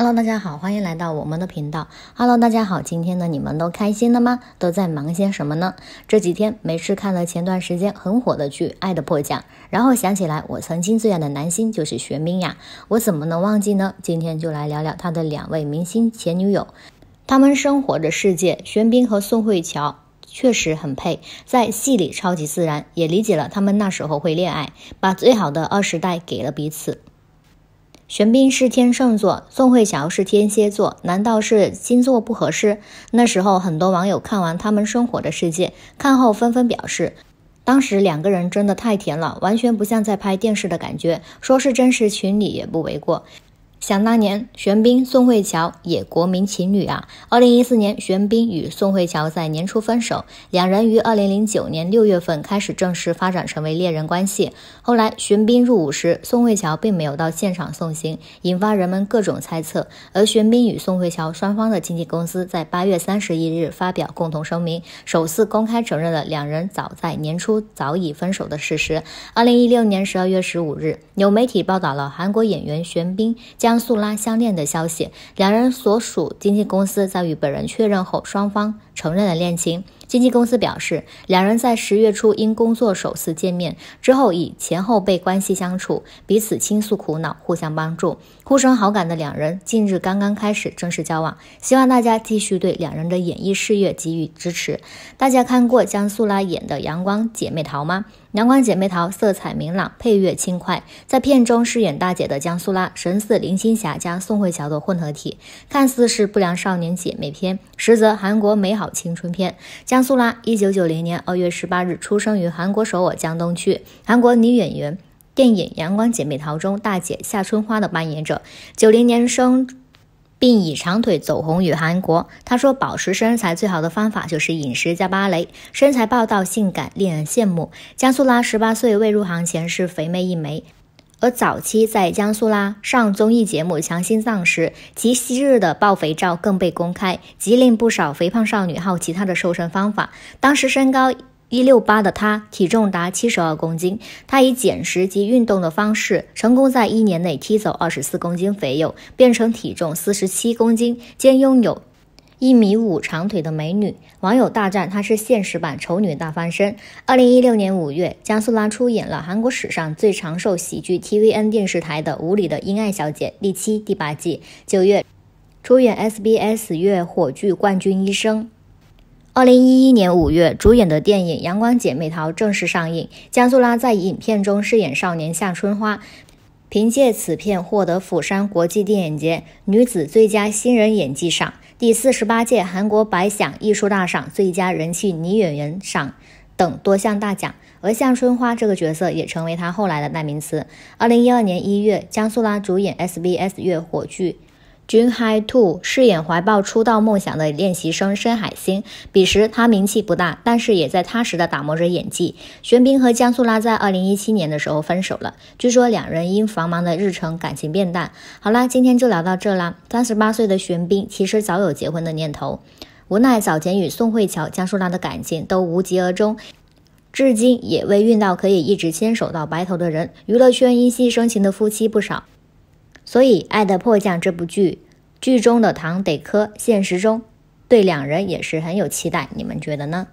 Hello，大家好，欢迎来到我们的频道。Hello，大家好，今天呢，你们都开心了吗？都在忙些什么呢？这几天没事，看了前段时间很火的剧《爱的迫降》，然后想起来我曾经最爱的男星就是玄彬呀，我怎么能忘记呢？今天就来聊聊他的两位明星前女友，他们生活的世界，玄彬和宋慧乔确实很配，在戏里超级自然，也理解了他们那时候会恋爱，把最好的二十代给了彼此。玄彬是天秤座，宋慧乔是天蝎座，难道是星座不合适？那时候很多网友看完他们生活的世界，看后纷纷表示，当时两个人真的太甜了，完全不像在拍电视的感觉，说是真实情侣也不为过。想当年，玄彬宋慧乔也国民情侣啊。二零一四年，玄彬与宋慧乔在年初分手，两人于二零零九年六月份开始正式发展成为恋人关系。后来，玄彬入伍时，宋慧乔并没有到现场送行，引发人们各种猜测。而玄彬与宋慧乔双方的经纪公司在八月三十一日发表共同声明，首次公开承认了两人早在年初早已分手的事实。二零一六年十二月十五日，有媒体报道了韩国演员玄彬将。江苏拉相恋的消息，两人所属经纪公司在与本人确认后，双方。承认了恋情。经纪公司表示，两人在十月初因工作首次见面之后，以前后辈关系相处，彼此倾诉苦恼，互相帮助，互生好感的两人近日刚刚开始正式交往。希望大家继续对两人的演艺事业给予支持。大家看过江苏拉演的《阳光姐妹淘》吗？《阳光姐妹淘》色彩明朗，配乐轻快，在片中饰演大姐的江苏拉，神似林青霞加宋慧乔的混合体，看似是不良少年姐妹篇，实则韩国美好。青春片，姜苏拉，一九九零年二月十八日出生于韩国首尔江东区，韩国女演员，电影《阳光姐妹淘》中大姐夏春花的扮演者。九零年生，并以长腿走红于韩国。她说，保持身材最好的方法就是饮食加芭蕾。身材暴躁性感，令人羡慕。姜苏拉十八岁未入行前是肥妹一枚。而早期在江苏啦上综艺节目《强心脏》时，其昔日的暴肥照更被公开，即令不少肥胖少女好奇她的瘦身方法。当时身高一六八的她，体重达七十二公斤。她以减食及运动的方式，成功在一年内踢走二十四公斤肥肉，变成体重四十七公斤，兼拥有。一米五长腿的美女，网友大战，她是现实版丑女大翻身。二零一六年五月，姜素拉出演了韩国史上最长寿喜剧 TVN 电视台的《无理的英爱小姐》第七、第八季。九月，出演 SBS 月火剧《冠军医生》。二零一一年五月，主演的电影《阳光姐妹淘》正式上映，姜素拉在影片中饰演少年夏春花，凭借此片获得釜山国际电影节女子最佳新人演技赏。第四十八届韩国百想艺术大赏最佳人气女演员赏等多项大奖，而向春花这个角色也成为她后来的代名词。二零一二年一月，江苏拉主演 SBS 月火剧。君 Hi Two 饰演怀抱出道梦想的练习生申海星，彼时他名气不大，但是也在踏实的打磨着演技。玄彬和姜素拉在二零一七年的时候分手了，据说两人因繁忙的日程感情变淡。好啦，今天就聊到这啦。三十八岁的玄彬其实早有结婚的念头，无奈早前与宋慧乔、姜素拉的感情都无疾而终，至今也未遇到可以一直牵手到白头的人。娱乐圈因戏生情的夫妻不少。所以，《爱的迫降》这部剧，剧中的唐得科，现实中对两人也是很有期待。你们觉得呢？